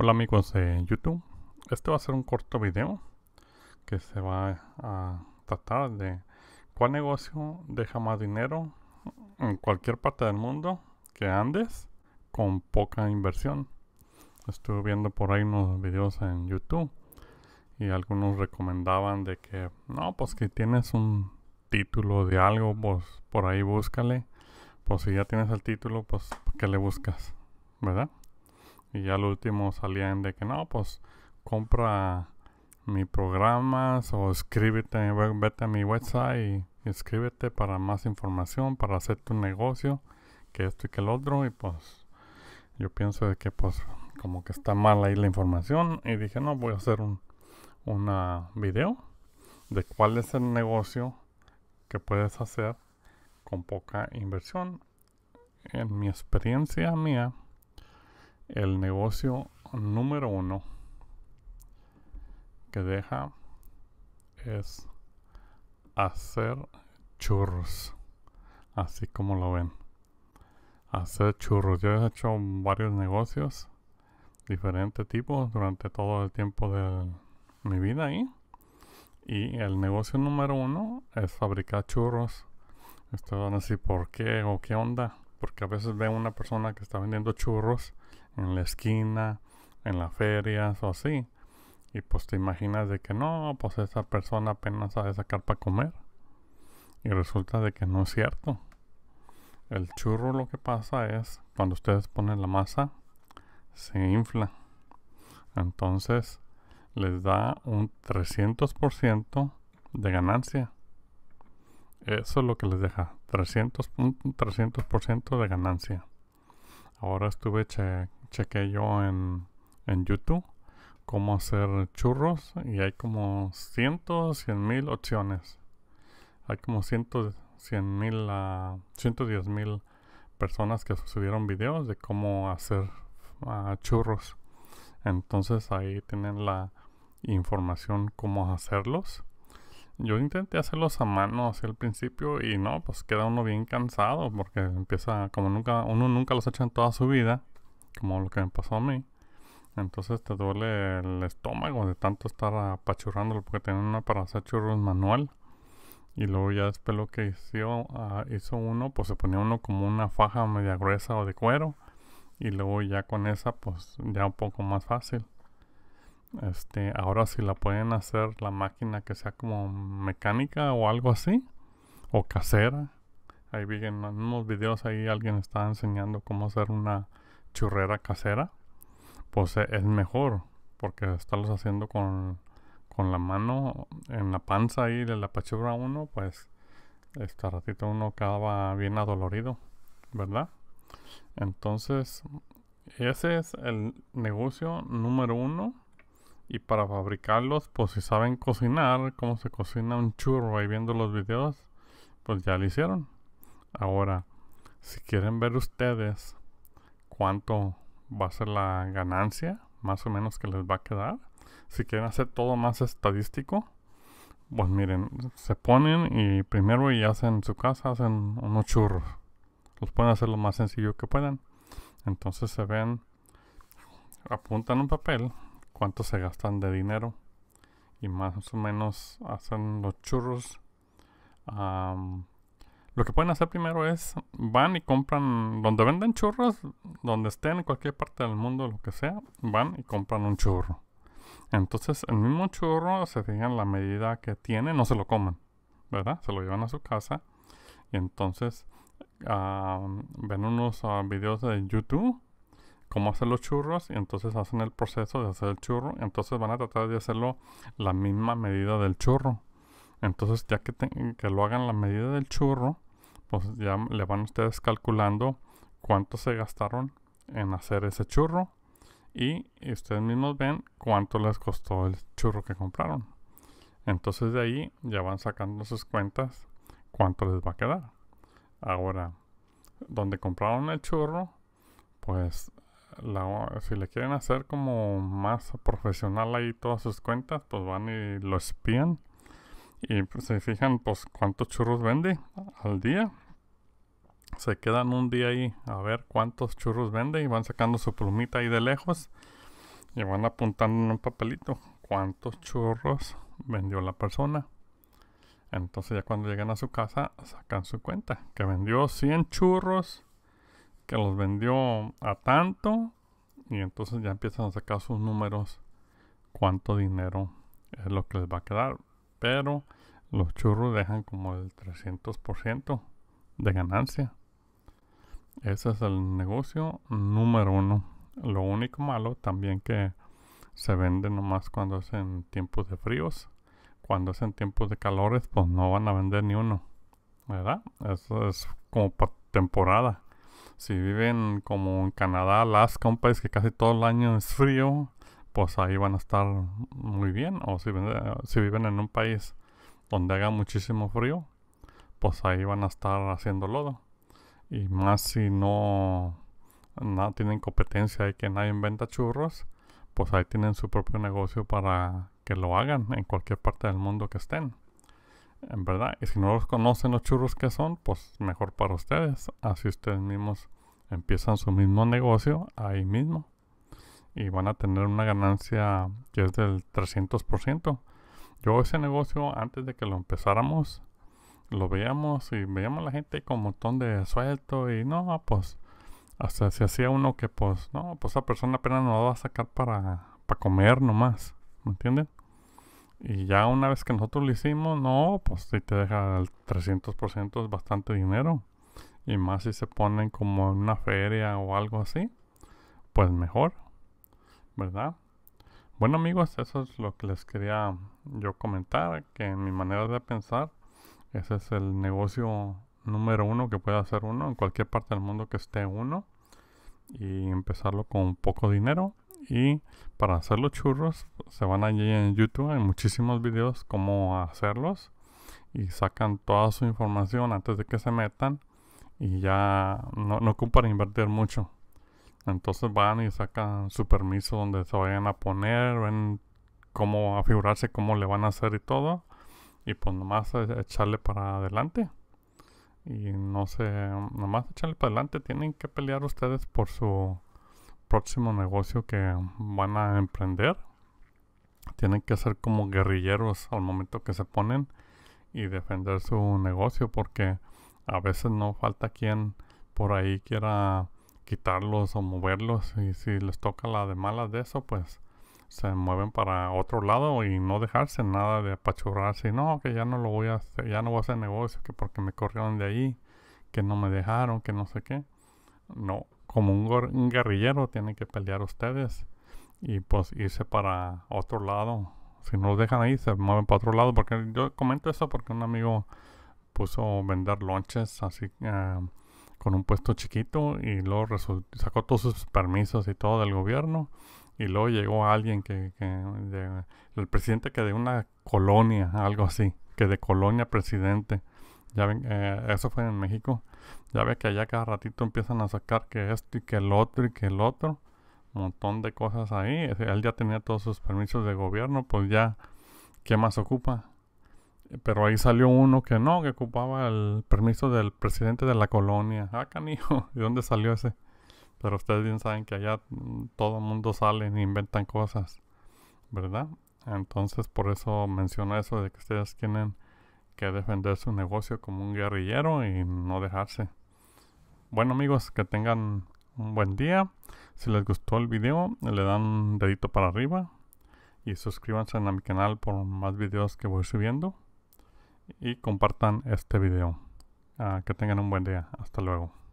Hola amigos de YouTube, este va a ser un corto video que se va a tratar de cuál negocio deja más dinero en cualquier parte del mundo que andes con poca inversión. Estuve viendo por ahí unos videos en YouTube y algunos recomendaban de que no, pues que tienes un título de algo, pues por ahí búscale. Pues si ya tienes el título, pues que le buscas? ¿Verdad? Y ya lo último salían de que no, pues compra mi programa o escríbete, vete a mi website y escríbete para más información, para hacer tu negocio, que esto y que el otro. Y pues yo pienso de que pues como que está mal ahí la información y dije no, voy a hacer un una video de cuál es el negocio que puedes hacer con poca inversión. En mi experiencia mía, el negocio número uno que deja es hacer churros, así como lo ven. Hacer churros. Yo he hecho varios negocios, diferentes tipos, durante todo el tiempo de mi vida ahí. Y el negocio número uno es fabricar churros. Ustedes van a decir, ¿por qué o qué onda? porque a veces veo una persona que está vendiendo churros en la esquina, en las ferias o así. Y pues te imaginas de que no, pues esa persona apenas sabe sacar para comer. Y resulta de que no es cierto. El churro lo que pasa es, cuando ustedes ponen la masa, se infla. Entonces les da un 300% de ganancia. Eso es lo que les deja 300, ciento de ganancia. Ahora estuve, cheque yo en, en YouTube cómo hacer churros y hay como 100, cien mil opciones. Hay como 100, mil, 110 ah, mil personas que subieron videos de cómo hacer ah, churros. Entonces ahí tienen la información cómo hacerlos yo intenté hacerlos a mano hacia el principio y no, pues queda uno bien cansado porque empieza, como nunca, uno nunca los ha hecho en toda su vida, como lo que me pasó a mí. Entonces te duele el estómago de tanto estar apachurrándolo porque tenía una para hacer churros manual. Y luego ya después lo que hizo, ah, hizo uno, pues se ponía uno como una faja media gruesa o de cuero. Y luego ya con esa, pues ya un poco más fácil. Este, ahora si la pueden hacer la máquina que sea como mecánica o algo así, o casera. Ahí vi en unos videos ahí alguien estaba enseñando cómo hacer una churrera casera. Pues eh, es mejor, porque estarlos haciendo con, con la mano en la panza ahí de la pachurra uno, pues esta ratito uno acaba bien adolorido, ¿verdad? Entonces, ese es el negocio número uno y para fabricarlos, pues si saben cocinar, cómo se cocina un churro ahí viendo los videos, pues ya lo hicieron. Ahora, si quieren ver ustedes cuánto va a ser la ganancia, más o menos que les va a quedar, si quieren hacer todo más estadístico, pues miren, se ponen y primero y hacen su casa, hacen unos churros. Los pueden hacer lo más sencillo que puedan. Entonces se ven, apuntan un papel cuánto se gastan de dinero y más o menos hacen los churros. lo que pueden hacer primero es van y compran donde venden churros, donde estén en cualquier parte del mundo, lo que sea, van y compran un churro. Entonces el mismo churro se fijan la medida que tiene, no se lo comen, ¿verdad? Se lo llevan a su casa y entonces ven unos ah, videos de YouTube cómo hacer los churros y entonces hacen el proceso de hacer el churro. Entonces van a tratar de hacerlo la misma medida del churro. Entonces ya que, lo hagan la medida del churro, pues ya le van ustedes calculando cuánto se gastaron en hacer ese churro. Y, y ustedes mismos ven cuánto les costó el churro que compraron. Entonces de ahí ya van sacando sus cuentas cuánto les va a quedar. Ahora, donde compraron el churro, pues si le quieren hacer como más profesional ahí todas sus cuentas, pues van y lo espían. Y pues, se fijan pues cuántos churros vende al día. Se quedan un día ahí a ver cuántos churros vende y van sacando su plumita ahí de lejos. Y van apuntando en un papelito cuántos churros vendió la persona. Entonces ya cuando llegan a su casa sacan su cuenta. Que vendió 100 churros que los vendió a tanto y entonces ya empiezan a sacar sus números cuánto dinero es lo que les va a quedar pero los churros dejan como el 300% de ganancia ese es el negocio número uno lo único malo también que se vende nomás cuando es en tiempos de fríos cuando es en tiempos de calores pues no van a vender ni uno ¿verdad? eso es como para temporada si viven como en Canadá, Alaska, un país que casi todo el año es frío, pues ahí van a estar muy bien. O eh, si, viven en un país donde haga muchísimo frío, pues ahí van a estar haciendo lodo. Y más si no, no tienen competencia y que nadie inventa churros, pues ahí tienen su propio negocio para que lo hagan en cualquier parte del mundo que estén en verdad, y si no los conocen los churros que son, pues mejor para ustedes. Así ustedes mismos empiezan su mismo negocio ahí mismo. Y van a tener una ganancia que es del 300%. Yo ese negocio, antes de que lo empezáramos, lo veíamos y veíamos a la gente con un montón de suelto y no, pues hasta si hacía uno que pues no, pues esa persona apenas nos va a sacar para, para comer nomás, ¿me entienden? Y ya una vez que nosotros lo hicimos, no, pues si te deja el 300% es bastante dinero. Y más si se ponen como en una feria o algo así, pues mejor, ¿verdad? Bueno amigos, eso es lo que les quería yo comentar, que en mi manera de pensar, ese es el negocio número uno que puede hacer uno en cualquier parte del mundo que esté uno y empezarlo con poco dinero y para hacer los churros se van allí en YouTube, hay muchísimos videos cómo hacerlos y sacan toda su información antes de que se metan y ya no, no ocupan invertir mucho. Entonces van y sacan su permiso donde se vayan a poner, ven cómo a figurarse, cómo le van a hacer y todo. Y pues nomás echarle para adelante. Y no sé, nomás echarle para adelante. Tienen que pelear ustedes por su próximo negocio que van a emprender. Tienen que ser como guerrilleros al momento que se ponen y defender su negocio porque a veces no falta quien por ahí quiera quitarlos o moverlos y si les toca la de malas de eso pues se mueven para otro lado y no dejarse nada de apachurrarse no que ya no lo voy a hacer ya no voy a hacer negocio que porque me corrieron de ahí que no me dejaron que no sé qué no como un, guerrillero tienen que pelear ustedes y pues irse para otro lado. Si no lo dejan ahí, se mueven para otro lado. Porque yo comento eso porque un amigo puso vender lonches así eh, con un puesto chiquito y luego sacó todos sus permisos y todo del gobierno. Y luego llegó alguien que, el presidente que de una colonia, algo así, que de colonia presidente. Ya ven, eh, eso fue en México. Ya ve que allá cada ratito empiezan a sacar que esto y que el otro y que el otro. Un montón de cosas ahí. Él ya tenía todos sus permisos de gobierno, pues ya, ¿qué más ocupa? Eh, pero ahí salió uno que no, que ocupaba el permiso del presidente de la colonia. Ah, canijo, ¿de dónde salió ese? Pero ustedes bien saben que allá mm, todo el mundo sale e inventan cosas, ¿verdad? Entonces por eso menciono eso de que ustedes tienen que defender su negocio como un guerrillero y no dejarse. Bueno amigos, que tengan un buen día. Si les gustó el video, le dan un dedito para arriba. Y suscríbanse a mi canal por más videos que voy subiendo. Y compartan este video. Ah, que tengan un buen día. Hasta luego.